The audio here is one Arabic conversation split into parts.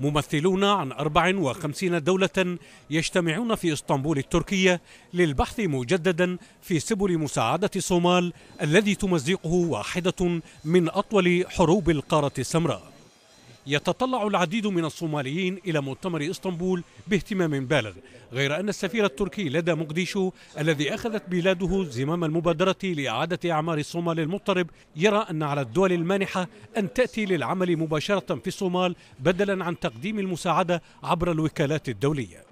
ممثلون عن 54 دولة يجتمعون في اسطنبول التركية للبحث مجددا في سبل مساعدة الصومال الذي تمزقه واحدة من أطول حروب القارة السمراء يتطلع العديد من الصوماليين إلى مؤتمر إسطنبول باهتمام بالغ غير أن السفير التركي لدى مقديشو الذي أخذت بلاده زمام المبادرة لإعادة أعمار الصومال المضطرب يرى أن على الدول المانحة أن تأتي للعمل مباشرة في الصومال بدلا عن تقديم المساعدة عبر الوكالات الدولية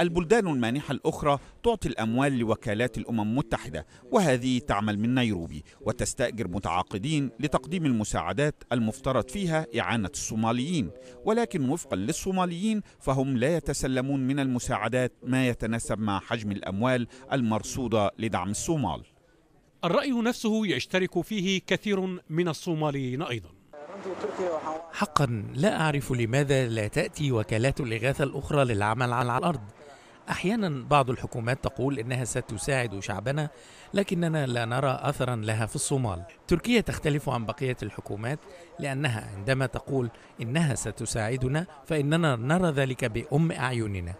البلدان المانحة الأخرى تعطي الأموال لوكالات الأمم المتحدة وهذه تعمل من نيروبي وتستأجر متعاقدين لتقديم المساعدات المفترض فيها إعانة الصومال الصوماليين ولكن وفقا للصوماليين فهم لا يتسلمون من المساعدات ما يتناسب مع حجم الأموال المرصودة لدعم الصومال الرأي نفسه يشترك فيه كثير من الصوماليين أيضا حقا لا أعرف لماذا لا تأتي وكالات الإغاثة الأخرى للعمل على الأرض احيانا بعض الحكومات تقول انها ستساعد شعبنا لكننا لا نرى اثرا لها في الصومال تركيا تختلف عن بقيه الحكومات لانها عندما تقول انها ستساعدنا فاننا نرى ذلك بام اعيننا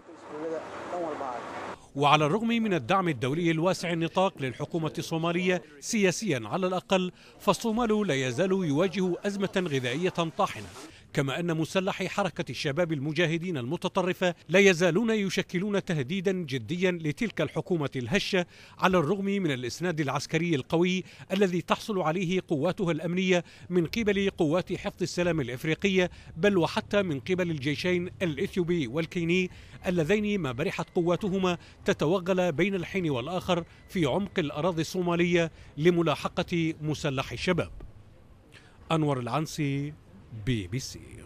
وعلى الرغم من الدعم الدولي الواسع النطاق للحكومة الصومالية سياسيا على الأقل فالصومال لا يزال يواجه أزمة غذائية طاحنة كما أن مسلحي حركة الشباب المجاهدين المتطرفة لا يزالون يشكلون تهديدا جديا لتلك الحكومة الهشة على الرغم من الإسناد العسكري القوي الذي تحصل عليه قواتها الأمنية من قبل قوات حفظ السلام الإفريقية بل وحتى من قبل الجيشين الإثيوبي والكيني اللذين ما برحت قواتهما تتوغل بين الحين والآخر في عمق الأراضي الصومالية لملاحقة مسلح الشباب أنور العنسي BBC.